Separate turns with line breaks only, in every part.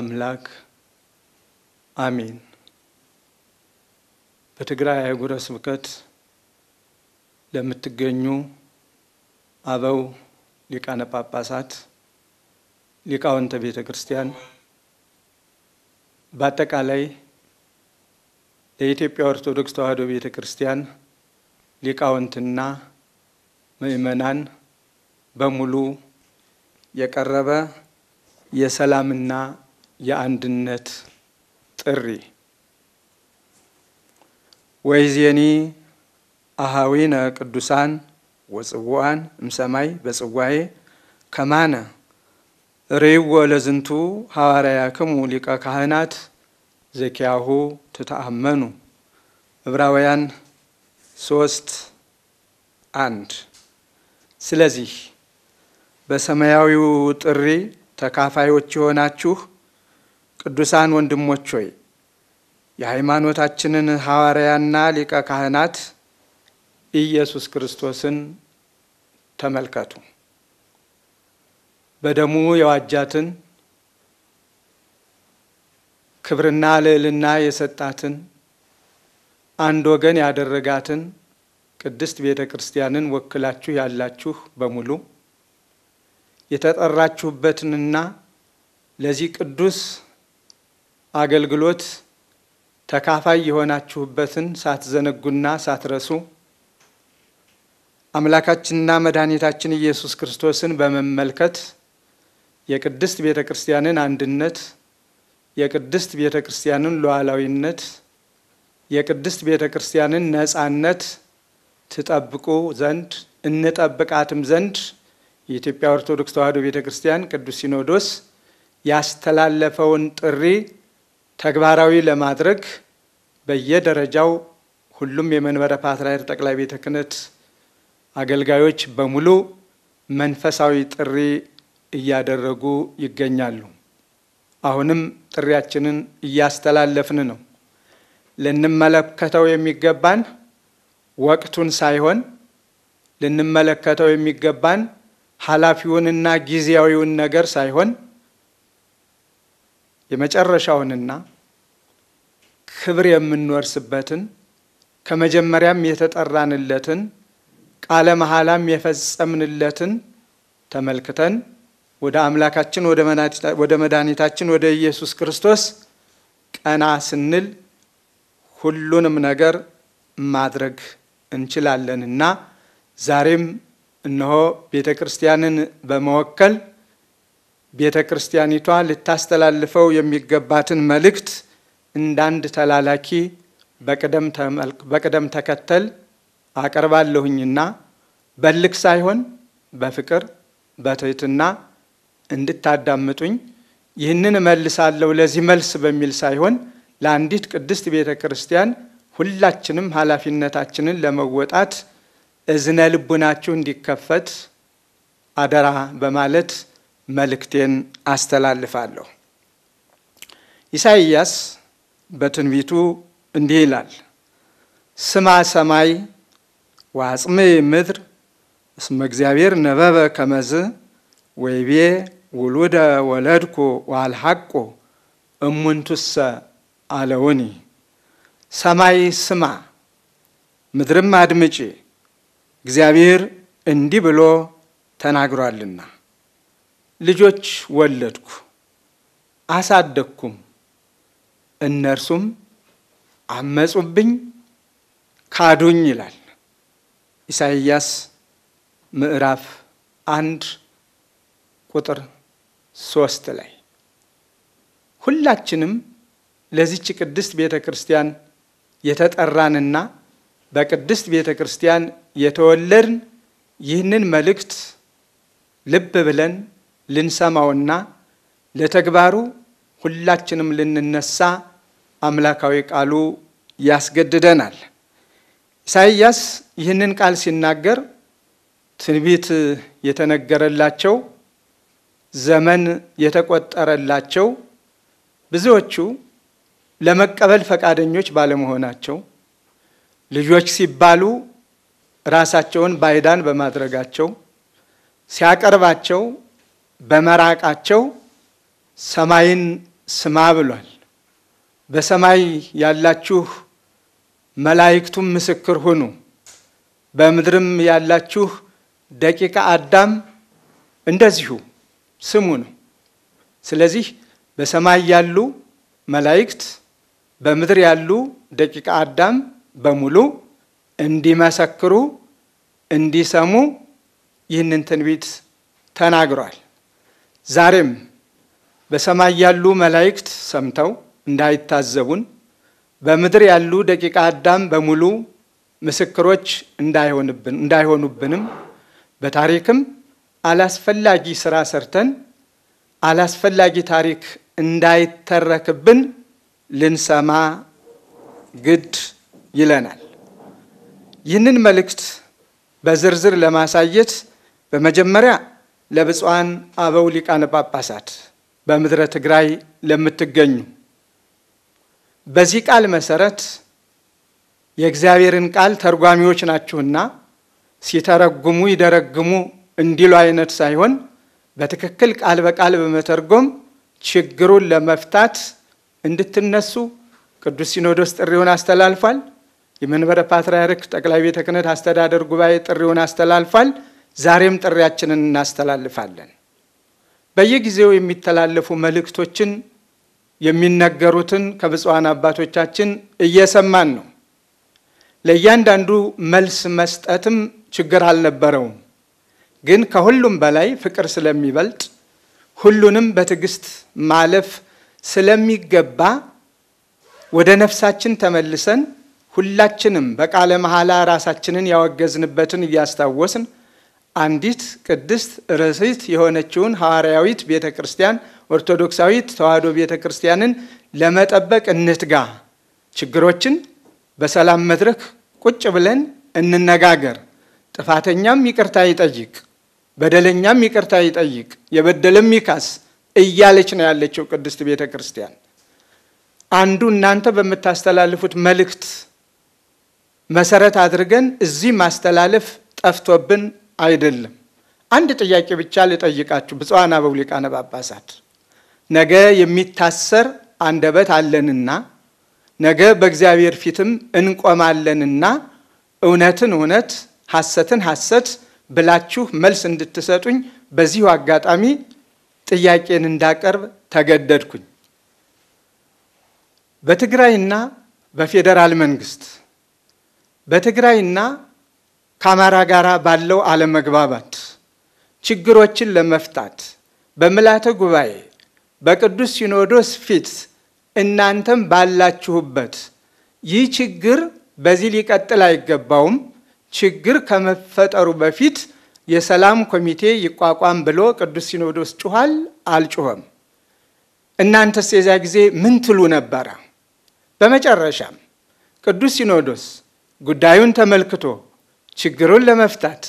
አምላክ አሜን። በትግራይ አህጉረ ስብከት ለምትገኙ አበው ሊቃነ ጳጳሳት፣ ሊቃውንተ ቤተ ክርስቲያን፣ በአጠቃላይ ለኢትዮጵያ ኦርቶዶክስ ተዋሕዶ ቤተ ክርስቲያን ሊቃውንትና ምእመናን በሙሉ የቀረበ የሰላምና የአንድነት ጥሪ ወይዜኒ አሃዊነ ቅዱሳን ወጽዋን እምሰማይ በጽዋዬ ከማነ ሬይዎ ለዝንቱ ሐዋርያክሙ ሊቀ ካህናት ዘኪያሁ ትተአመኑ ዕብራውያን ሶስት አንድ ስለዚህ በሰማያዊው ጥሪ ተካፋዮች የሆናችሁ ቅዱሳን ወንድሞች ሆይ የሃይማኖታችንን ሐዋርያና ሊቀ ካህናት ኢየሱስ ክርስቶስን ተመልከቱ። በደሙ የዋጃትን ክብርና ልዕልና የሰጣትን አንድ ወገን ያደረጋትን ቅድስት ቤተ ክርስቲያንን ወክላችሁ ያላችሁ በሙሉ የተጠራችሁበትንና ለዚህ ቅዱስ አገልግሎት ተካፋይ የሆናችሁበትን ሳትዘነጉና ሳትረሱ አምላካችንና መድኃኒታችን ኢየሱስ ክርስቶስን በመመልከት የቅድስት ቤተ ክርስቲያንን አንድነት፣ የቅድስት ቤተ ክርስቲያንን ሉዓላዊነት፣ የቅድስት ቤተ ክርስቲያንን ነጻነት ትጠብቁ ዘንድ እንጠብቃትም ዘንድ የኢትዮጵያ ኦርቶዶክስ ተዋሕዶ ቤተ ክርስቲያን ቅዱስ ሲኖዶስ ያስተላለፈውን ጥሪ ተግባራዊ ለማድረግ በየደረጃው ሁሉም የመንበረ ፓትርያርክ ጠቅላይ ቤተ ክህነት አገልጋዮች በሙሉ መንፈሳዊ ጥሪ እያደረጉ ይገኛሉ። አሁንም ጥሪያችንን እያስተላለፍን ነው። ልንመለከተው የሚገባን ወቅቱን ሳይሆን ልንመለከተው የሚገባን ኃላፊውንና ጊዜያዊውን ነገር ሳይሆን የመጨረሻውንና ክብር የምንወርስበትን ከመጀመሪያም የተጠራንለትን ቃለ መሐላም የፈጸምንለትን ተመልክተን ወደ አምላካችን ወደ መድኃኒታችን ወደ ኢየሱስ ክርስቶስ ቀና ስንል ሁሉንም ነገር ማድረግ እንችላለንና ዛሬም እነሆ ቤተ ክርስቲያንን በመወከል ቤተ ክርስቲያኒቷ ልታስተላልፈው የሚገባትን መልእክት እንዳንድ ተላላኪ በቅደም ተከተል አቀርባለሁኝና በልክ ሳይሆን በፍቅር በትህትና እንድታዳምጡኝ ይህንን እመልሳለሁ ለዚህ መልስ በሚል ሳይሆን ለአንዲት ቅድስት ቤተ ክርስቲያን ሁላችንም ኃላፊነታችንን ለመወጣት እዝነ ልቡናችሁ እንዲከፈት አደራ በማለት መልእክቴን አስተላልፋለሁ። ኢሳይያስ በትንቢቱ እንዲህ ይላል፣ ስማ ሰማይ ዋጽሜ ምድር እስመ እግዚአብሔር ነበበ ከመዝ ወይቤ ውሉደ ወለድኩ ዋልሐቁ እሙንቱሰ አለውኒ። ሰማይ ስማ ምድርም አድምጪ እግዚአብሔር እንዲህ ብሎ ተናግሯልና ልጆች ወለድኩ አሳደግኩም እነርሱም አመፁብኝ፣ ካዱኝ ይላል ኢሳይያስ ምዕራፍ አንድ ቁጥር ሶስት ላይ ሁላችንም ለዚች ቅድስት ቤተ ክርስቲያን የተጠራንና በቅድስት ቤተ ክርስቲያን የተወለድን ይህንን መልእክት ልብ ብለን ልንሰማውና ለተግባሩ ሁላችንም ልንነሳ አምላካዊ ቃሉ ያስገድደናል። ኢሳይያስ ይህንን ቃል ሲናገር ትንቢት የተነገረላቸው ዘመን የተቆጠረላቸው ብዙዎቹ ለመቀበል ፈቃደኞች ባለመሆናቸው ልጆች ሲባሉ ራሳቸውን ባይዳን በማድረጋቸው ሲያቀርባቸው በመራቃቸው ሰማይን ስማ ብሏል። በሰማይ ያላችሁ መላእክቱም ምስክር ሁኑ፣ በምድርም ያላችሁ ደቂቀ አዳም እንደዚሁ ስሙ ነው። ስለዚህ በሰማይ ያሉ መላእክት፣ በምድር ያሉ ደቂቀ አዳም በሙሉ እንዲመሰክሩ እንዲሰሙ ይህንን ትንቢት ተናግሯል። ዛሬም በሰማይ ያሉ መላእክት ሰምተው እንዳይታዘቡን በምድር ያሉ ደቂቃ አዳም በሙሉ ምስክሮች እንዳይሆኑብንም በታሪክም አላስፈላጊ ስራ ሰርተን አላስፈላጊ ታሪክ እንዳይተረክብን ልንሰማ ግድ ይለናል። ይህንን መልእክት በዝርዝር ለማሳየት በመጀመሪያ ለብፁዓን አበው ሊቃነ ጳጳሳት በምድረ ትግራይ ለምትገኙ በዚህ ቃል መሰረት የእግዚአብሔርን ቃል ተርጓሚዎች ናችሁና ሲተረጉሙ ይደረግሙ እንዲሉ አይነት ሳይሆን በትክክል ቃል በቃል በመተርጎም ችግሩን ለመፍታት እንድትነሱ ቅዱስ ሲኖዶስ ጥሪውን አስተላልፏል። የመንበረ ፓትርያርክ ጠቅላይ ቤተ ክህነት አስተዳደር ጉባኤ ጥሪውን አስተላልፏል። ዛሬም ጥሪያችንን እናስተላልፋለን። በየጊዜው የሚተላለፉ መልእክቶችን የሚነገሩትን ከብፁዓን አባቶቻችን እየሰማን ነው። ለእያንዳንዱ መልስ መስጠትም ችግር አልነበረውም። ግን ከሁሉም በላይ ፍቅር ስለሚበልጥ ሁሉንም በትዕግስት ማለፍ ስለሚገባ ወደ ነፍሳችን ተመልሰን ሁላችንም በቃለ መሐላ ራሳችንን ያወገዝንበትን እያስታወስን አንዲት ቅድስት ርስት የሆነችውን ሐዋርያዊት ቤተ ክርስቲያን ኦርቶዶክሳዊት ተዋህዶ ቤተ ክርስቲያንን ለመጠበቅ እንትጋ። ችግሮችን በሰላም መድረክ ቁጭ ብለን እንነጋገር። ጥፋተኛም ይቅርታ ይጠይቅ፣ በደለኛም ይቅርታ ይጠይቅ፣ የበደለም ይካስ እያለች ነው ያለችው ቅድስት ቤተ ክርስቲያን። አንዱ እናንተ በምታስተላልፉት መልእክት መሰረት አድርገን እዚህ ማስተላለፍ ጠፍቶብን አይደለም። አንድ ጥያቄ ብቻ ልጠይቃችሁ ብፁዓን አበው ሊቃነ ጳጳሳት ነገ የሚታሰር አንደበት አለንና ነገ በእግዚአብሔር ፊትም እንቆማለንና እውነትን እውነት ሐሰትን ሐሰት ብላችሁ መልስ እንድትሰጡኝ በዚሁ አጋጣሚ ጥያቄን እንዳቀርብ ተገደድኩኝ። በትግራይና በፌዴራል መንግስት በትግራይና ከአማራ ጋር ባለው አለመግባባት ችግሮችን ለመፍታት በምልዓተ ጉባኤ በቅዱስ ሲኖዶስ ፊት እናንተም ባላችሁበት ይህ ችግር በዚህ ሊቀጥል አይገባውም፣ ችግር ከመፈጠሩ በፊት የሰላም ኮሚቴ ይቋቋም ብሎ ቅዱስ ሲኖዶስ ጩኋል። አልጩኸም። እናንተስ የዚያ ጊዜ ምን ትሉ ነበረ? በመጨረሻም ቅዱስ ሲኖዶስ ጉዳዩን ተመልክቶ ችግሩን ለመፍታት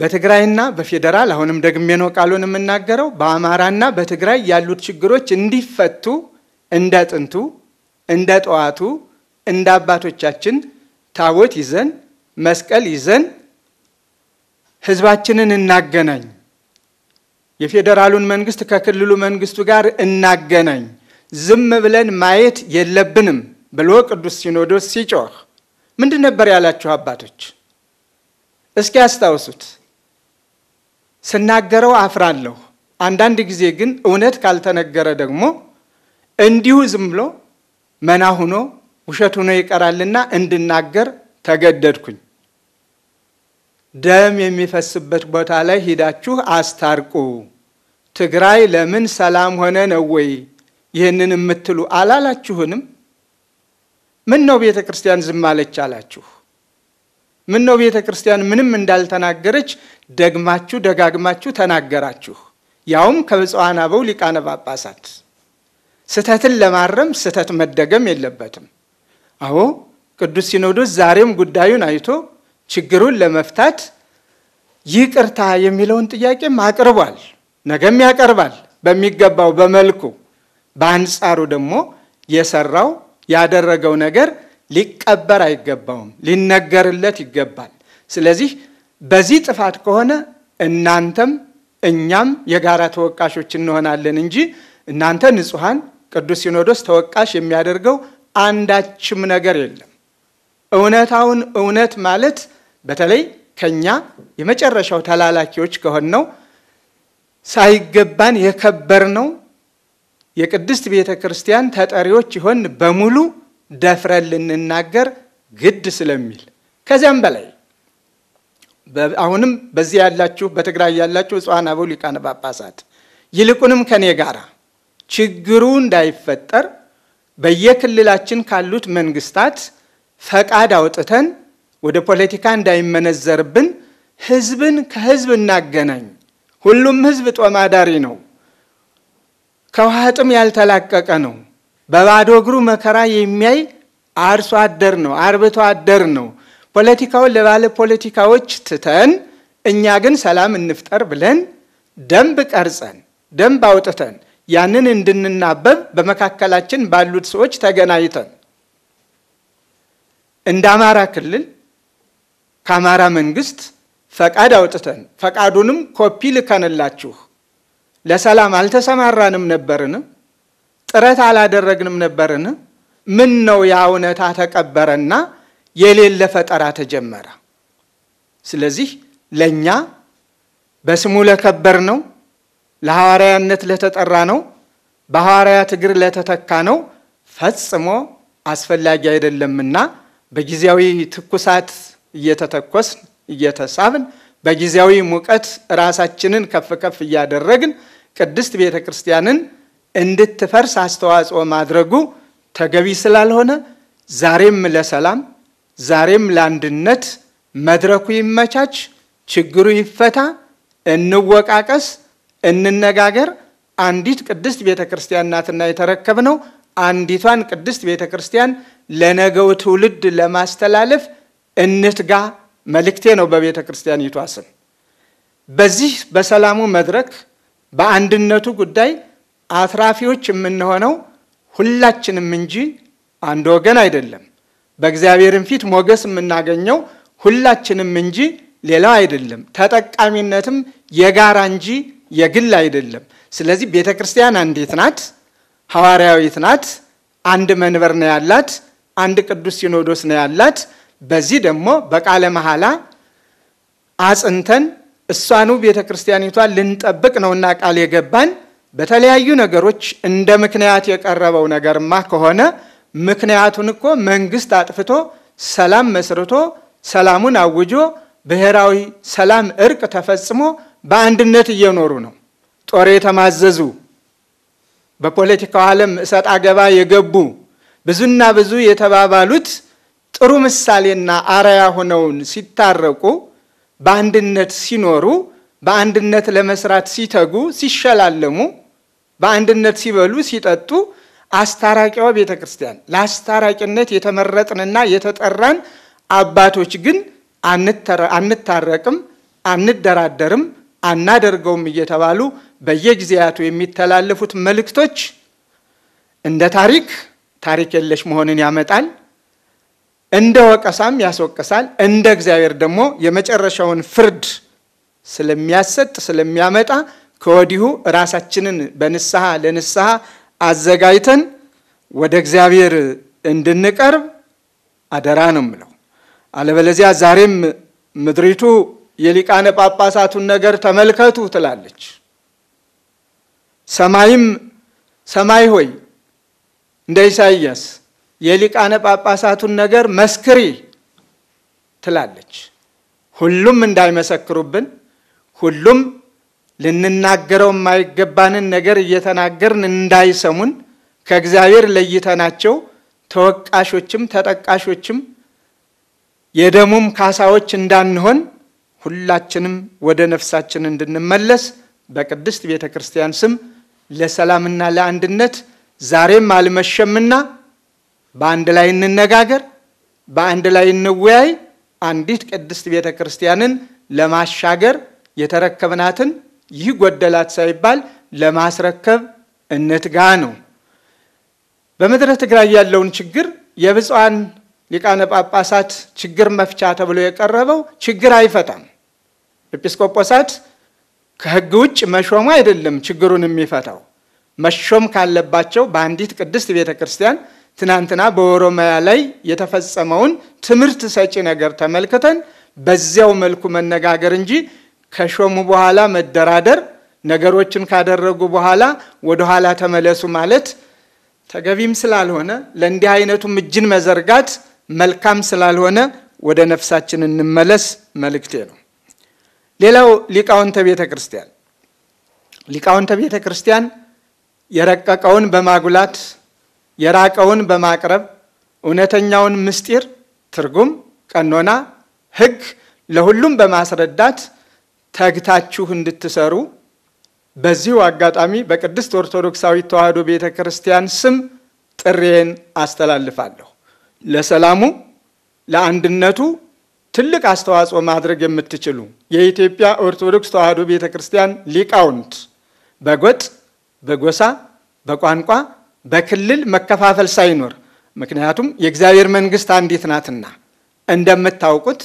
በትግራይና በፌዴራል አሁንም ደግሜ ነው ቃሉን የምናገረው፣ በአማራና በትግራይ ያሉት ችግሮች እንዲፈቱ እንደ ጥንቱ እንደ ጠዋቱ እንደ አባቶቻችን ታቦት ይዘን መስቀል ይዘን ህዝባችንን እናገናኝ፣ የፌዴራሉን መንግስት ከክልሉ መንግስቱ ጋር እናገናኝ፣ ዝም ብለን ማየት የለብንም ብሎ ቅዱስ ሲኖዶስ ሲጮህ ምንድን ነበር ያላችሁ አባቶች? እስኪ ያስታውሱት። ስናገረው አፍራለሁ። አንዳንድ ጊዜ ግን እውነት ካልተነገረ ደግሞ እንዲሁ ዝም ብሎ መና ሁኖ ውሸት ሁኖ ይቀራልና እንድናገር ተገደድኩኝ። ደም የሚፈስበት ቦታ ላይ ሂዳችሁ አስታርቁ። ትግራይ ለምን ሰላም ሆነ ነው ወይ ይህንን የምትሉ አላላችሁንም? ምን ነው ቤተ ክርስቲያን ዝም አለች አላችሁ? ምን ነው ቤተ ክርስቲያን ምንም እንዳልተናገረች ደግማችሁ ደጋግማችሁ ተናገራችሁ፣ ያውም ከብፁዓን አበው ሊቃነ ጳጳሳት። ስህተትን ለማረም ስህተት መደገም የለበትም። አዎ ቅዱስ ሲኖዶስ ዛሬም ጉዳዩን አይቶ ችግሩን ለመፍታት ይቅርታ የሚለውን ጥያቄም አቅርቧል፣ ነገም ያቀርባል በሚገባው በመልኩ። በአንጻሩ ደግሞ የሰራው ያደረገው ነገር ሊቀበር አይገባውም፣ ሊነገርለት ይገባል። ስለዚህ በዚህ ጥፋት ከሆነ እናንተም እኛም የጋራ ተወቃሾች እንሆናለን እንጂ እናንተ ንጹሐን ቅዱስ ሲኖዶስ ተወቃሽ የሚያደርገው አንዳችም ነገር የለም። እውነታውን እውነት ማለት በተለይ ከኛ የመጨረሻው ተላላኪዎች ነው ሳይገባን የከበር ነው የቅድስት ቤተ ክርስቲያን ተጠሪዎች ይሆን በሙሉ ደፍረን ልንናገር ግድ ስለሚል ከዚያም በላይ አሁንም በዚህ ያላችሁ በትግራይ ያላችሁ ብፁዓን አበው ሊቃነ ጳጳሳት ይልቁንም ከኔ ጋር ችግሩ እንዳይፈጠር በየክልላችን ካሉት መንግስታት ፈቃድ አውጥተን ወደ ፖለቲካ እንዳይመነዘርብን ህዝብን ከህዝብ እናገናኝ። ሁሉም ህዝብ ጦማዳሪ ነው፣ ከውሃ ጥም ያልተላቀቀ ነው። በባዶ እግሩ መከራ የሚያይ አርሶ አደር ነው፣ አርብቶ አደር ነው። ፖለቲካውን ለባለ ፖለቲካዎች ትተን እኛ ግን ሰላም እንፍጠር ብለን ደንብ ቀርጸን ደንብ አውጥተን ያንን እንድንናበብ በመካከላችን ባሉት ሰዎች ተገናኝተን እንደ አማራ ክልል ከአማራ መንግስት ፈቃድ አውጥተን ፈቃዱንም ኮፒ ልከንላችሁ ለሰላም አልተሰማራንም ነበርን? ጥረት አላደረግንም ነበርን? ምን ነው ያ እውነታ ተቀበረና የሌለ ፈጠራ ተጀመረ? ስለዚህ ለእኛ በስሙ ለከበር ነው፣ ለሐዋርያነት ለተጠራ ነው፣ በሐዋርያት እግር ለተተካ ነው ፈጽሞ አስፈላጊ አይደለምና በጊዜያዊ ትኩሳት እየተተኮስን እየተሳብን በጊዜያዊ ሙቀት ራሳችንን ከፍ ከፍ እያደረግን ቅድስት ቤተ ክርስቲያንን እንድትፈርስ አስተዋጽኦ ማድረጉ ተገቢ ስላልሆነ ዛሬም ለሰላም ዛሬም ለአንድነት መድረኩ ይመቻች፣ ችግሩ ይፈታ፣ እንወቃቀስ፣ እንነጋገር። አንዲት ቅድስት ቤተ ክርስቲያን ናትና ነው። አንዲቷን ቅድስት ቤተ ክርስቲያን ለነገው ትውልድ ለማስተላለፍ እንትጋ መልእክቴ ነው በቤተ ክርስቲያኒቷ ስም። በዚህ በሰላሙ መድረክ በአንድነቱ ጉዳይ አትራፊዎች የምንሆነው ሁላችንም እንጂ አንድ ወገን አይደለም። በእግዚአብሔርም ፊት ሞገስ የምናገኘው ሁላችንም እንጂ ሌላው አይደለም። ተጠቃሚነትም የጋራ እንጂ የግል አይደለም። ስለዚህ ቤተ ክርስቲያን አንዲት ናት፣ ሐዋርያዊት ናት፣ አንድ መንበር ነው ያላት፣ አንድ ቅዱስ ሲኖዶስ ነው ያላት። በዚህ ደግሞ በቃለ መሐላ አጽንተን እሷኑ ቤተ ክርስቲያኒቷ ልንጠብቅ ነውና ቃል የገባን በተለያዩ ነገሮች እንደ ምክንያት የቀረበው ነገርማ ከሆነ ምክንያቱን እኮ መንግስት አጥፍቶ ሰላም መስርቶ ሰላሙን አውጆ ብሔራዊ ሰላም እርቅ ተፈጽሞ በአንድነት እየኖሩ ነው። ጦር የተማዘዙ በፖለቲካው ዓለም እሰጥ አገባ የገቡ ብዙና ብዙ የተባባሉት ጥሩ ምሳሌና አርያ ሆነውን ሲታረቁ በአንድነት ሲኖሩ በአንድነት ለመስራት ሲተጉ ሲሸላለሙ በአንድነት ሲበሉ ሲጠጡ አስታራቂዋ ቤተ ክርስቲያን ለአስታራቂነት የተመረጥንና የተጠራን አባቶች ግን አንታረቅም፣ አንደራደርም፣ አናደርገውም እየተባሉ በየጊዜያቱ የሚተላለፉት መልእክቶች እንደ ታሪክ ታሪክ የለሽ መሆንን ያመጣል፣ እንደ ወቀሳም ያስወቅሳል። እንደ እግዚአብሔር ደግሞ የመጨረሻውን ፍርድ ስለሚያሰጥ ስለሚያመጣ ከወዲሁ ራሳችንን በንስሐ ለንስሐ አዘጋጅተን ወደ እግዚአብሔር እንድንቀርብ አደራ ነው የምለው። አለበለዚያ ዛሬም ምድሪቱ የሊቃነ ጳጳሳቱን ነገር ተመልከቱ ትላለች። ሰማይም ሰማይ ሆይ እንደ ኢሳይያስ የሊቃነ ጳጳሳቱን ነገር መስክሪ ትላለች። ሁሉም እንዳይመሰክሩብን ሁሉም ልንናገረው የማይገባንን ነገር እየተናገርን እንዳይሰሙን ከእግዚአብሔር ለይተናቸው ተወቃሾችም ተጠቃሾችም የደሙም ካሳዎች እንዳንሆን ሁላችንም ወደ ነፍሳችን እንድንመለስ በቅድስት ቤተ ክርስቲያን ስም ለሰላምና ለአንድነት ዛሬም አልመሸምና በአንድ ላይ እንነጋገር፣ በአንድ ላይ እንወያይ። አንዲት ቅድስት ቤተ ክርስቲያንን ለማሻገር የተረከብናትን ይህ ጎደላት ሳይባል ለማስረከብ እንትጋ ነው። በምድረ ትግራይ ያለውን ችግር የብፁዓን ሊቃነ ጳጳሳት ችግር መፍቻ ተብሎ የቀረበው ችግር አይፈታም። ኤጲስቆጶሳት ከሕግ ውጭ መሾሙ አይደለም ችግሩን የሚፈታው። መሾም ካለባቸው በአንዲት ቅድስት ቤተ ክርስቲያን ትናንትና በኦሮሚያ ላይ የተፈጸመውን ትምህርት ሰጪ ነገር ተመልክተን በዚያው መልኩ መነጋገር እንጂ ከሾሙ በኋላ መደራደር፣ ነገሮችን ካደረጉ በኋላ ወደኋላ ተመለሱ ማለት ተገቢም ስላልሆነ ለእንዲህ አይነቱም እጅን መዘርጋት መልካም ስላልሆነ ወደ ነፍሳችን እንመለስ መልእክቴ ነው። ሌላው ሊቃውንተ ቤተ ክርስቲያን ሊቃውንተ ቤተ ክርስቲያን የረቀቀውን በማጉላት የራቀውን በማቅረብ እውነተኛውን ምስጢር ትርጉም፣ ቀኖና፣ ሕግ ለሁሉም በማስረዳት ተግታችሁ እንድትሰሩ በዚሁ አጋጣሚ በቅድስት ኦርቶዶክሳዊት ተዋሕዶ ቤተ ክርስቲያን ስም ጥሬን አስተላልፋለሁ። ለሰላሙ ለአንድነቱ ትልቅ አስተዋጽኦ ማድረግ የምትችሉ የኢትዮጵያ ኦርቶዶክስ ተዋሕዶ ቤተ ክርስቲያን ሊቃውንት በጎጥ፣ በጎሳ፣ በቋንቋ፣ በክልል መከፋፈል ሳይኖር ምክንያቱም የእግዚአብሔር መንግስት አንዲት ናትና እንደምታውቁት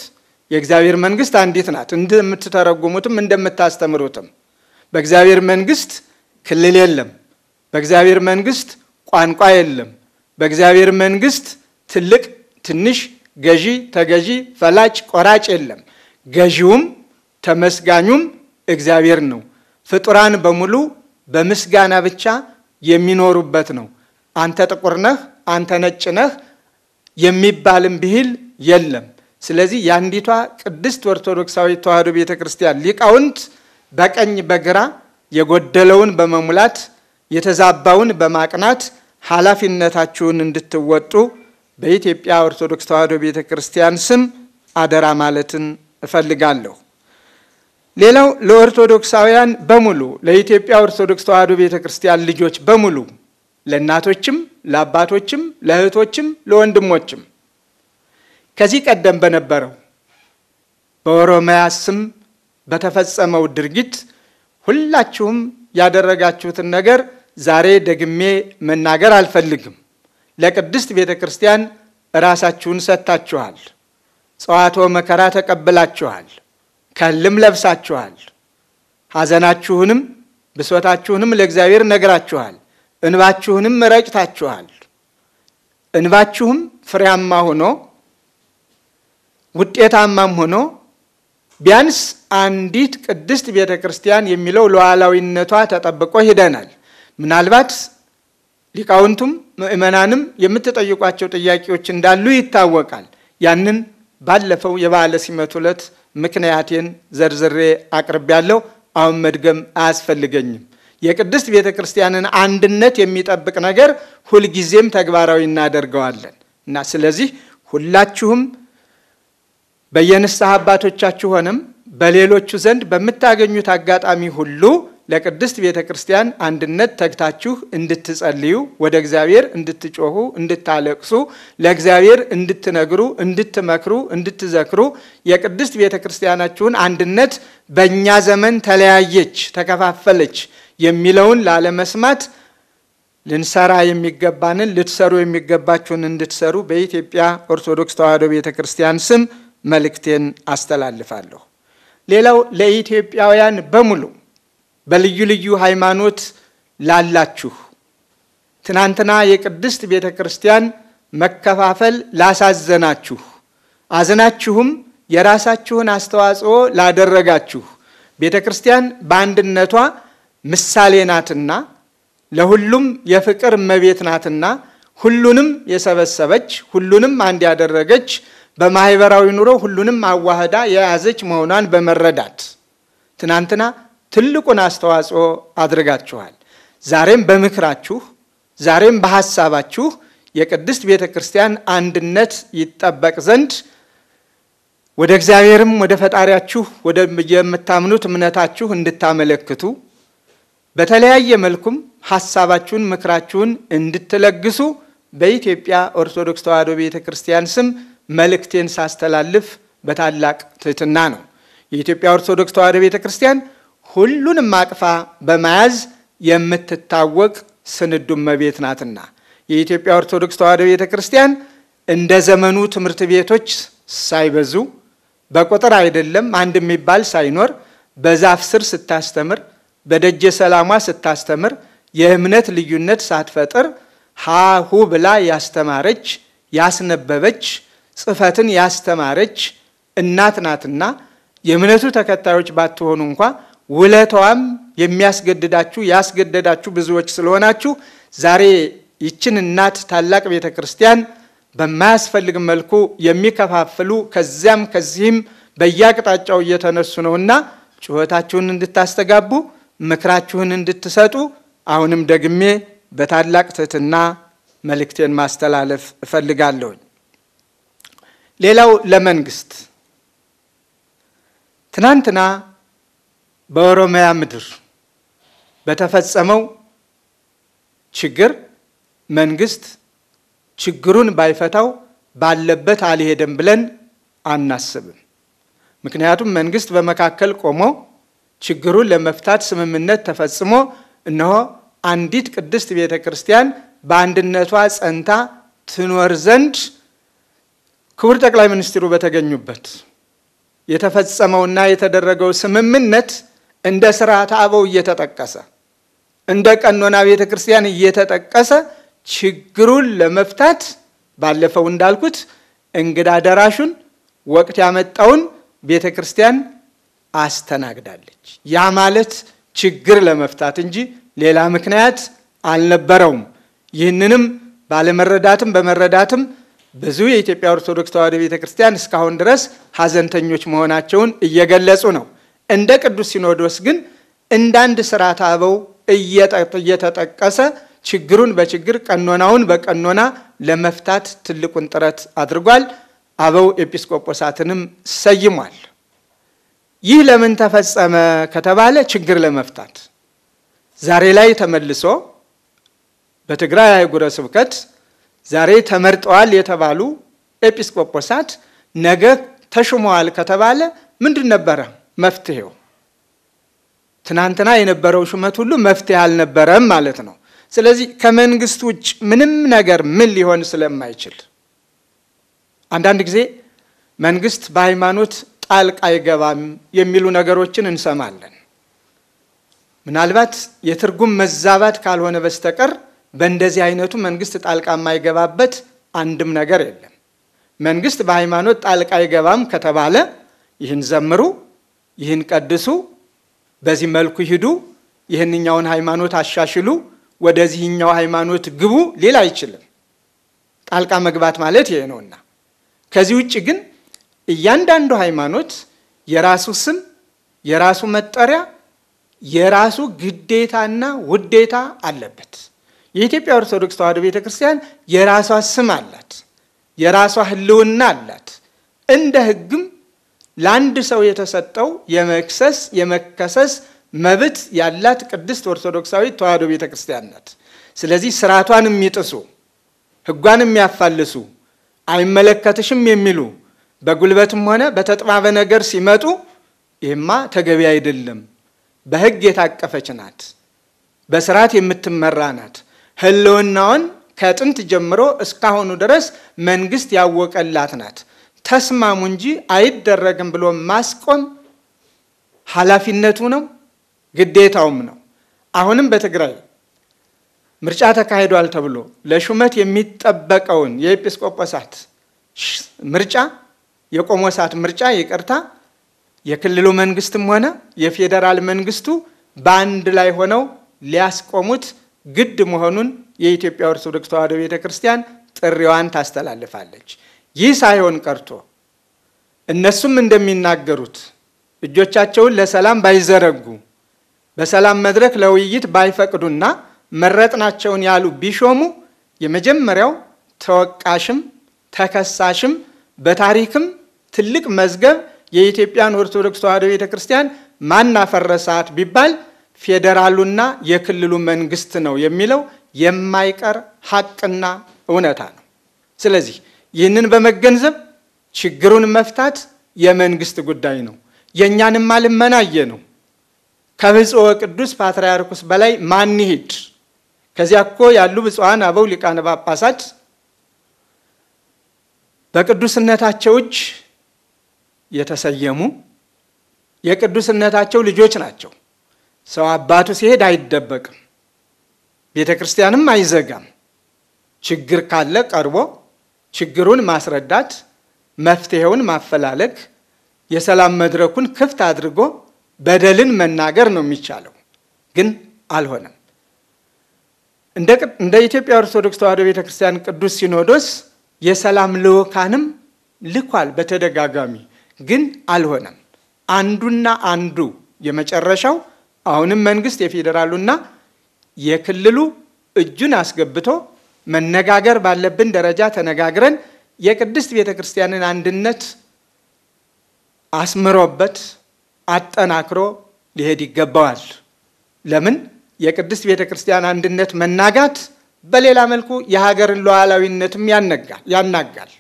የእግዚአብሔር መንግስት አንዲት ናት። እንደምትተረጉሙትም እንደምታስተምሩትም በእግዚአብሔር መንግስት ክልል የለም። በእግዚአብሔር መንግስት ቋንቋ የለም። በእግዚአብሔር መንግስት ትልቅ ትንሽ፣ ገዢ ተገዢ፣ ፈላጭ ቆራጭ የለም። ገዢውም ተመስጋኙም እግዚአብሔር ነው። ፍጡራን በሙሉ በምስጋና ብቻ የሚኖሩበት ነው። አንተ ጥቁር ነህ፣ አንተ ነጭ ነህ የሚባልም ብሂል የለም። ስለዚህ የአንዲቷ ቅድስት ኦርቶዶክሳዊ ተዋሕዶ ቤተ ክርስቲያን ሊቃውንት በቀኝ በግራ የጎደለውን በመሙላት የተዛባውን በማቅናት ኃላፊነታችሁን እንድትወጡ በኢትዮጵያ ኦርቶዶክስ ተዋሕዶ ቤተ ክርስቲያን ስም አደራ ማለትን እፈልጋለሁ። ሌላው ለኦርቶዶክሳውያን በሙሉ ለኢትዮጵያ ኦርቶዶክስ ተዋሕዶ ቤተ ክርስቲያን ልጆች በሙሉ ለእናቶችም፣ ለአባቶችም፣ ለእህቶችም፣ ለወንድሞችም ከዚህ ቀደም በነበረው በኦሮሚያ ስም በተፈጸመው ድርጊት ሁላችሁም ያደረጋችሁትን ነገር ዛሬ ደግሜ መናገር አልፈልግም። ለቅድስት ቤተ ክርስቲያን ራሳችሁን ሰጥታችኋል። ጸዋቶ መከራ ተቀብላችኋል። ከልም ለብሳችኋል። ሐዘናችሁንም ብሶታችሁንም ለእግዚአብሔር ነግራችኋል። እንባችሁንም ረጭታችኋል። እንባችሁም ፍሬያማ ሆኖ ውጤታማም ሆኖ ቢያንስ አንዲት ቅድስት ቤተ ክርስቲያን የሚለው ሉዓላዊነቷ ተጠብቆ ሂደናል። ምናልባት ሊቃውንቱም ምእመናንም የምትጠይቋቸው ጥያቄዎች እንዳሉ ይታወቃል። ያንን ባለፈው የበዓለ ሲመት ዕለት ምክንያቴን ዘርዝሬ አቅርቤያለሁ። አሁን መድገም አያስፈልገኝም። የቅድስት ቤተ ክርስቲያንን አንድነት የሚጠብቅ ነገር ሁልጊዜም ተግባራዊ እናደርገዋለን እና ስለዚህ ሁላችሁም በየንስሐ አባቶቻችሁ ሆነም በሌሎቹ ዘንድ በምታገኙት አጋጣሚ ሁሉ ለቅድስት ቤተ ክርስቲያን አንድነት ተግታችሁ እንድትጸልዩ፣ ወደ እግዚአብሔር እንድትጮሁ እንድታለቅሱ፣ ለእግዚአብሔር እንድትነግሩ፣ እንድትመክሩ፣ እንድትዘክሩ የቅድስት ቤተ ክርስቲያናችሁን አንድነት በእኛ ዘመን ተለያየች፣ ተከፋፈለች የሚለውን ላለመስማት ልንሰራ የሚገባንን ልትሰሩ የሚገባችሁን እንድትሰሩ በኢትዮጵያ ኦርቶዶክስ ተዋሕዶ ቤተ ክርስቲያን ስም መልእክቴን አስተላልፋለሁ። ሌላው ለኢትዮጵያውያን በሙሉ በልዩ ልዩ ሃይማኖት ላላችሁ ትናንትና የቅድስት ቤተ ክርስቲያን መከፋፈል ላሳዘናችሁ፣ አዝናችሁም የራሳችሁን አስተዋጽኦ ላደረጋችሁ ቤተ ክርስቲያን በአንድነቷ ምሳሌ ናትና ለሁሉም የፍቅር እመቤት ናትና ሁሉንም የሰበሰበች ሁሉንም አንድ ያደረገች በማህበራዊ ኑሮ ሁሉንም አዋህዳ የያዘች መሆኗን በመረዳት ትናንትና ትልቁን አስተዋጽኦ አድርጋችኋል። ዛሬም በምክራችሁ፣ ዛሬም በሐሳባችሁ የቅድስት ቤተ ክርስቲያን አንድነት ይጠበቅ ዘንድ ወደ እግዚአብሔርም ወደ ፈጣሪያችሁ ወደ የምታምኑት እምነታችሁ እንድታመለክቱ በተለያየ መልኩም ሐሳባችሁን ምክራችሁን እንድትለግሱ በኢትዮጵያ ኦርቶዶክስ ተዋሕዶ ቤተ ክርስቲያን ስም መልእክቴን ሳስተላልፍ በታላቅ ትህትና ነው። የኢትዮጵያ ኦርቶዶክስ ተዋሕዶ ቤተ ክርስቲያን ሁሉንም አቅፋ በመያዝ የምትታወቅ ስንዱ እመቤት ናትና የኢትዮጵያ ኦርቶዶክስ ተዋሕዶ ቤተ ክርስቲያን እንደ ዘመኑ ትምህርት ቤቶች ሳይበዙ በቁጥር አይደለም አንድ የሚባል ሳይኖር በዛፍ ስር ስታስተምር፣ በደጀ ሰላሟ ስታስተምር፣ የእምነት ልዩነት ሳትፈጥር ሃሁ ብላ ያስተማረች ያስነበበች ጽፈትን ያስተማረች እናት ናትና የእምነቱ ተከታዮች ባትሆኑ እንኳ ውለቷም የሚያስገድዳችሁ ያስገደዳችሁ ብዙዎች ስለሆናችሁ ዛሬ ይችን እናት ታላቅ ቤተ ክርስቲያን በማያስፈልግ መልኩ የሚከፋፍሉ ከዚያም ከዚህም በየአቅጣጫው እየተነሱ ነውና ጩኸታችሁን እንድታስተጋቡ ምክራችሁን እንድትሰጡ አሁንም ደግሜ በታላቅ ትህትና መልእክቴን ማስተላለፍ እፈልጋለሁኝ። ሌላው ለመንግስት ትናንትና በኦሮሚያ ምድር በተፈጸመው ችግር መንግስት ችግሩን ባይፈታው ባለበት አልሄደም ብለን አናስብም። ምክንያቱም መንግስት በመካከል ቆሞ ችግሩን ለመፍታት ስምምነት ተፈጽሞ እነሆ አንዲት ቅድስት ቤተ ክርስቲያን በአንድነቷ ጸንታ ትኖር ዘንድ ክቡር ጠቅላይ ሚኒስትሩ በተገኙበት የተፈጸመውና የተደረገው ስምምነት እንደ ስርዓተ አበው እየተጠቀሰ እንደ ቀኖና ቤተ ክርስቲያን እየተጠቀሰ ችግሩን ለመፍታት ባለፈው እንዳልኩት እንግዳ ደራሹን ወቅት ያመጣውን ቤተ ክርስቲያን አስተናግዳለች። ያ ማለት ችግር ለመፍታት እንጂ ሌላ ምክንያት አልነበረውም። ይህንንም ባለመረዳትም በመረዳትም ብዙ የኢትዮጵያ ኦርቶዶክስ ተዋሕዶ ቤተ ክርስቲያን እስካሁን ድረስ ሀዘንተኞች መሆናቸውን እየገለጹ ነው። እንደ ቅዱስ ሲኖዶስ ግን እንዳንድ ስርዓት አበው እየተጠቀሰ ችግሩን በችግር ቀኖናውን በቀኖና ለመፍታት ትልቁን ጥረት አድርጓል። አበው ኤጲስቆጶሳትንም ሰይሟል። ይህ ለምን ተፈጸመ ከተባለ ችግር ለመፍታት ዛሬ ላይ ተመልሶ በትግራይ አህጉረ ስብከት ዛሬ ተመርጠዋል የተባሉ ኤጲስቆጶሳት ነገ ተሹመዋል ከተባለ ምንድን ነበረ መፍትሄው? ትናንትና የነበረው ሹመት ሁሉ መፍትሄ አልነበረም ማለት ነው። ስለዚህ ከመንግስት ውጭ ምንም ነገር ምን ሊሆን ስለማይችል አንዳንድ ጊዜ መንግስት በሃይማኖት ጣልቃ አይገባም የሚሉ ነገሮችን እንሰማለን። ምናልባት የትርጉም መዛባት ካልሆነ በስተቀር በእንደዚህ አይነቱ መንግስት ጣልቃ የማይገባበት አንድም ነገር የለም። መንግስት በሃይማኖት ጣልቃ አይገባም ከተባለ ይህን ዘምሩ፣ ይህን ቀድሱ፣ በዚህ መልኩ ሂዱ፣ ይህንኛውን ሃይማኖት አሻሽሉ፣ ወደዚህኛው ሃይማኖት ግቡ ሌላ አይችልም። ጣልቃ መግባት ማለት ይሄ ነውና፣ ከዚህ ውጭ ግን እያንዳንዱ ሃይማኖት የራሱ ስም፣ የራሱ መጠሪያ፣ የራሱ ግዴታና ውዴታ አለበት። የኢትዮጵያ ኦርቶዶክስ ተዋሕዶ ቤተ ክርስቲያን የራሷ ስም አላት፣ የራሷ ህልውና አላት። እንደ ህግም ለአንድ ሰው የተሰጠው የመክሰስ የመከሰስ መብት ያላት ቅድስት ኦርቶዶክሳዊት ተዋሕዶ ቤተ ክርስቲያን ናት። ስለዚህ ስርዓቷን የሚጥሱ ህጓን የሚያፋልሱ አይመለከትሽም የሚሉ በጉልበትም ሆነ በተጥባበ ነገር ሲመጡ ይህማ ተገቢ አይደለም። በህግ የታቀፈች ናት። በስርዓት የምትመራ ናት። ህልውናዋን ከጥንት ጀምሮ እስካሁኑ ድረስ መንግስት ያወቀላት ናት። ተስማሙ እንጂ አይደረግም ብሎ ማስቆም ኃላፊነቱ ነው፣ ግዴታውም ነው። አሁንም በትግራይ ምርጫ ተካሂዷል ተብሎ ለሹመት የሚጠበቀውን የኤጲስቆጶሳት ምርጫ የቆሞሳት ምርጫ ይቅርታ፣ የክልሉ መንግስትም ሆነ የፌዴራል መንግስቱ በአንድ ላይ ሆነው ሊያስቆሙት ግድ መሆኑን የኢትዮጵያ ኦርቶዶክስ ተዋህዶ ቤተ ክርስቲያን ጥሪዋን ታስተላልፋለች። ይህ ሳይሆን ቀርቶ እነሱም እንደሚናገሩት እጆቻቸውን ለሰላም ባይዘረጉ በሰላም መድረክ ለውይይት ባይፈቅዱና መረጥናቸውን ያሉ ቢሾሙ የመጀመሪያው ተወቃሽም ተከሳሽም በታሪክም ትልቅ መዝገብ የኢትዮጵያን ኦርቶዶክስ ተዋሕዶ ቤተ ክርስቲያን ማን ቢባል ፌዴራሉና የክልሉ መንግስት ነው የሚለው የማይቀር ሀቅና እውነታ ነው። ስለዚህ ይህንን በመገንዘብ ችግሩን መፍታት የመንግስት ጉዳይ ነው። የእኛንማ ልመናየ ነው ከብፁዕ ቅዱስ ፓትርያርኩስ በላይ ማን ከዚያ እኮ ያሉ ብፁዓን አበው ሊቃነ ጳጳሳት በቅዱስነታቸው እጅ የተሰየሙ የቅዱስነታቸው ልጆች ናቸው። ሰው አባቱ ሲሄድ አይደበቅም፣ ቤተ ክርስቲያንም አይዘጋም። ችግር ካለ ቀርቦ ችግሩን ማስረዳት፣ መፍትሄውን ማፈላለግ፣ የሰላም መድረኩን ክፍት አድርጎ በደልን መናገር ነው የሚቻለው። ግን አልሆነም። እንደ ኢትዮጵያ ኦርቶዶክስ ተዋሕዶ ቤተ ክርስቲያን ቅዱስ ሲኖዶስ የሰላም ልዑካንም ልኳል በተደጋጋሚ ግን አልሆነም። አንዱና አንዱ የመጨረሻው አሁንም መንግስት የፌዴራሉና የክልሉ እጁን አስገብቶ መነጋገር ባለብን ደረጃ ተነጋግረን የቅድስት ቤተ ክርስቲያንን አንድነት አስምሮበት አጠናክሮ ሊሄድ ይገባዋል። ለምን የቅድስት ቤተ ክርስቲያን አንድነት መናጋት በሌላ መልኩ የሀገርን ሉዓላዊነትም ያናጋል፣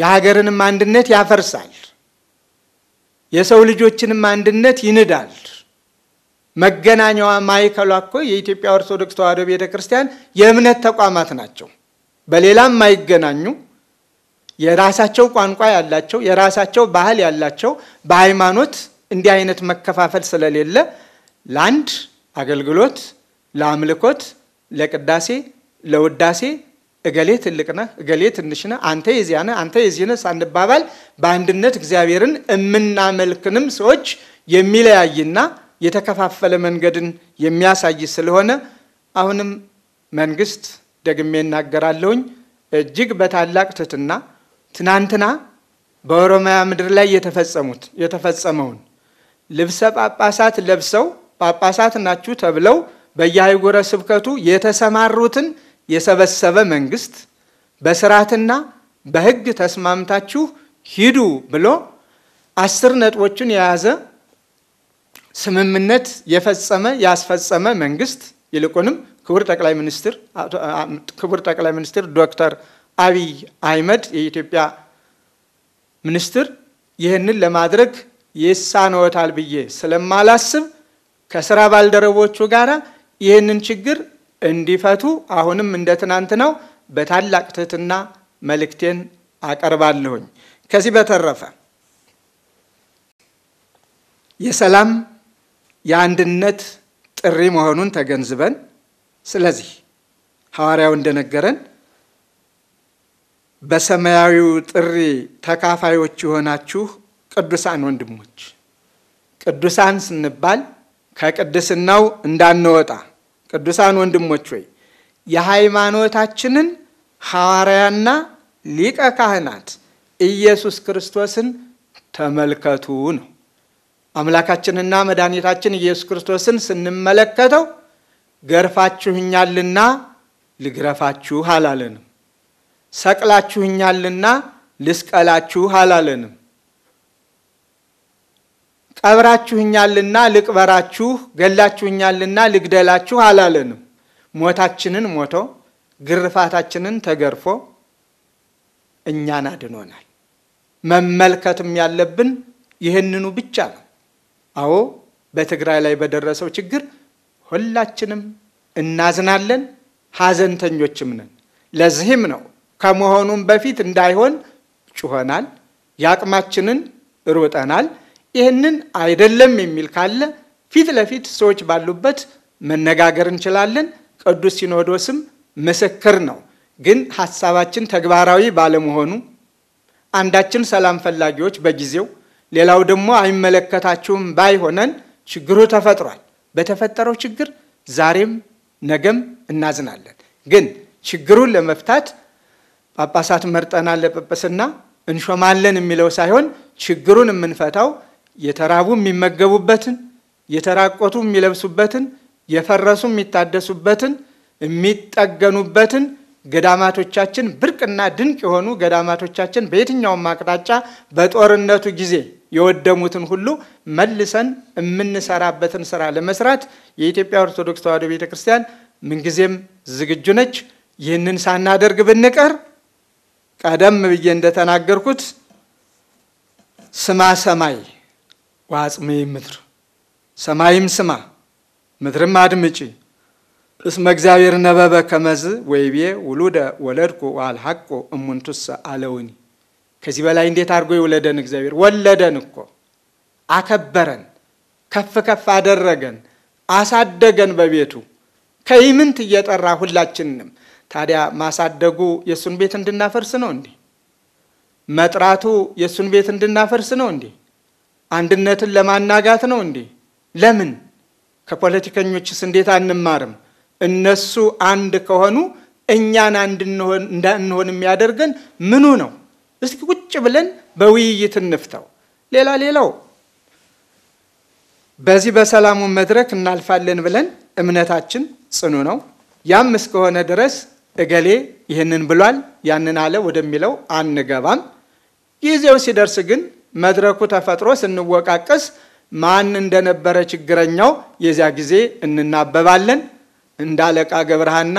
የሀገርንም አንድነት ያፈርሳል፣ የሰው ልጆችንም አንድነት ይንዳል። መገናኛዋ ማዕከሏ እኮ የኢትዮጵያ ኦርቶዶክስ ተዋህዶ ቤተ ክርስቲያን የእምነት ተቋማት ናቸው። በሌላም ማይገናኙ የራሳቸው ቋንቋ ያላቸው፣ የራሳቸው ባህል ያላቸው በሃይማኖት እንዲህ አይነት መከፋፈል ስለሌለ ለአንድ አገልግሎት፣ ለአምልኮት፣ ለቅዳሴ፣ ለውዳሴ እገሌ ትልቅ ነህ፣ እገሌ ትንሽ ነህ፣ አንተ የዚያ ነህ፣ አንተ የዚህ ነህ ሳንባባል በአንድነት እግዚአብሔርን የምናመልክንም ሰዎች የሚለያይና የተከፋፈለ መንገድን የሚያሳይ ስለሆነ አሁንም መንግስት ደግሜ እናገራለሁኝ እጅግ በታላቅ ትትና ትናንትና በኦሮሚያ ምድር ላይ የተፈጸሙት የተፈጸመውን ልብሰ ጳጳሳት ለብሰው ጳጳሳት ናችሁ ተብለው በየአህጉረ ስብከቱ የተሰማሩትን የሰበሰበ መንግስት በስርዓትና በህግ ተስማምታችሁ ሂዱ ብሎ አስር ነጥቦችን የያዘ ስምምነት የፈጸመ ያስፈጸመ መንግስት ይልቁንም ክቡር ጠቅላይ ሚኒስትር ክቡር ጠቅላይ ሚኒስትር ዶክተር አብይ አህመድ የኢትዮጵያ ሚኒስትር ይህንን ለማድረግ ይሳነዎታል ብዬ ስለማላስብ ከስራ ባልደረቦቹ ጋር ይህንን ችግር እንዲፈቱ አሁንም እንደ ነው በታላቅ ትህትና መልእክቴን አቀርባለሁኝ። ከዚህ በተረፈ የሰላም የአንድነት ጥሪ መሆኑን ተገንዝበን ስለዚህ ሐዋርያው እንደነገረን በሰማያዊው ጥሪ ተካፋዮች የሆናችሁ ቅዱሳን ወንድሞች፣ ቅዱሳን ስንባል ከቅድስናው እንዳንወጣ ቅዱሳን ወንድሞች ወይ የሃይማኖታችንን ሐዋርያና ሊቀ ካህናት ኢየሱስ ክርስቶስን ተመልከቱ ነው። አምላካችንና መድኃኒታችን ኢየሱስ ክርስቶስን ስንመለከተው ገርፋችሁኛልና ልግረፋችሁ አላለንም። ሰቅላችሁኛልና ልስቀላችሁ አላለንም። ቀብራችሁኛልና ልቅበራችሁ፣ ገላችሁኛልና ልግደላችሁ አላለንም። ሞታችንን ሞቶ ግርፋታችንን ተገርፎ እኛን አድኖናል። መመልከትም ያለብን ይህንኑ ብቻ ነው። አዎ በትግራይ ላይ በደረሰው ችግር ሁላችንም እናዝናለን፣ ሀዘንተኞችም ነን። ለዚህም ነው ከመሆኑም በፊት እንዳይሆን ጩኸናል፣ የአቅማችንን ሮጠናል። ይህንን አይደለም የሚል ካለ ፊት ለፊት ሰዎች ባሉበት መነጋገር እንችላለን። ቅዱስ ሲኖዶስም ምስክር ነው። ግን ሀሳባችን ተግባራዊ ባለመሆኑ አንዳችን ሰላም ፈላጊዎች በጊዜው ሌላው ደግሞ አይመለከታችሁም ባይሆነን ችግሩ ተፈጥሯል። በተፈጠረው ችግር ዛሬም ነገም እናዝናለን። ግን ችግሩን ለመፍታት ጳጳሳት መርጠናል ለጵጵስና እንሾማለን የሚለው ሳይሆን ችግሩን የምንፈታው የተራቡ የሚመገቡበትን፣ የተራቆቱ የሚለብሱበትን፣ የፈረሱ የሚታደሱበትን፣ የሚጠገኑበትን ገዳማቶቻችን ብርቅና ድንቅ የሆኑ ገዳማቶቻችን በየትኛውም አቅጣጫ በጦርነቱ ጊዜ የወደሙትን ሁሉ መልሰን የምንሰራበትን ስራ ለመስራት የኢትዮጵያ ኦርቶዶክስ ተዋሕዶ ቤተ ክርስቲያን ምንጊዜም ዝግጁ ነች። ይህንን ሳናደርግ ብንቀር ቀደም ብዬ እንደተናገርኩት ስማ ሰማይ ዋጽሜ ምድር፣ ሰማይም ስማ ምድርም አድምጪ እስመ እግዚአብሔር ነበበ ከመዝ ወይቤ ውሉደ ወለድኩ ዋልሐቆ እሙንቱስ አለውኒ። ከዚህ በላይ እንዴት አድርጎ የወለደን እግዚአብሔር ወለደን እኮ አከበረን፣ ከፍ ከፍ አደረገን፣ አሳደገን በቤቱ ከይምንት እየጠራ ሁላችንንም። ታዲያ ማሳደጉ የእሱን ቤት እንድናፈርስ ነው እንዴ? መጥራቱ የእሱን ቤት እንድናፈርስ ነው እንዴ? አንድነትን ለማናጋት ነው እንዴ? ለምን ከፖለቲከኞችስ እንዴት አንማርም? እነሱ አንድ ከሆኑ እኛን አንድ እንዳንሆን የሚያደርገን ምኑ ነው? እስኪ ቁጭ ብለን በውይይት እንፍተው። ሌላ ሌላው በዚህ በሰላሙ መድረክ እናልፋለን ብለን እምነታችን ጽኑ ነው። ያም እስከሆነ ድረስ እገሌ ይህንን ብሏል ያንን አለ ወደሚለው አንገባም። ጊዜው ሲደርስ ግን መድረኩ ተፈጥሮ ስንወቃቀስ ማን እንደነበረ ችግረኛው የዚያ ጊዜ እንናበባለን። እንዳለቃ ገብረሃና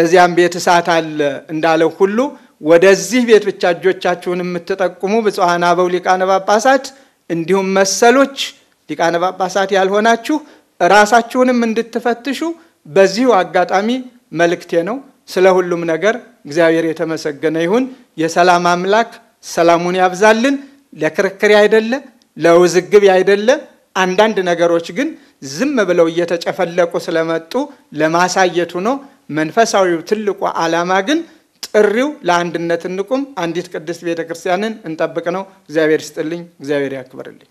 እዚያም ቤት እሳት አለ እንዳለው ሁሉ ወደዚህ ቤት ብቻ እጆቻችሁን የምትጠቁሙ ብፁዓን አበው ሊቃነ ጳጳሳት እንዲሁም መሰሎች ሊቃነ ጳጳሳት ያልሆናችሁ ራሳችሁንም እንድትፈትሹ በዚሁ አጋጣሚ መልእክቴ ነው። ስለ ሁሉም ነገር እግዚአብሔር የተመሰገነ ይሁን። የሰላም አምላክ ሰላሙን ያብዛልን። ለክርክር አይደለ፣ ለውዝግብ አይደለ አንዳንድ ነገሮች ግን ዝም ብለው እየተጨፈለቁ ስለመጡ ለማሳየቱ ነው። መንፈሳዊው ትልቁ ዓላማ ግን ጥሪው ለአንድነት እንቁም፣ አንዲት ቅድስት ቤተ ክርስቲያንን እንጠብቅ ነው። እግዚአብሔር ይስጥልኝ፣ እግዚአብሔር ያክብርልኝ።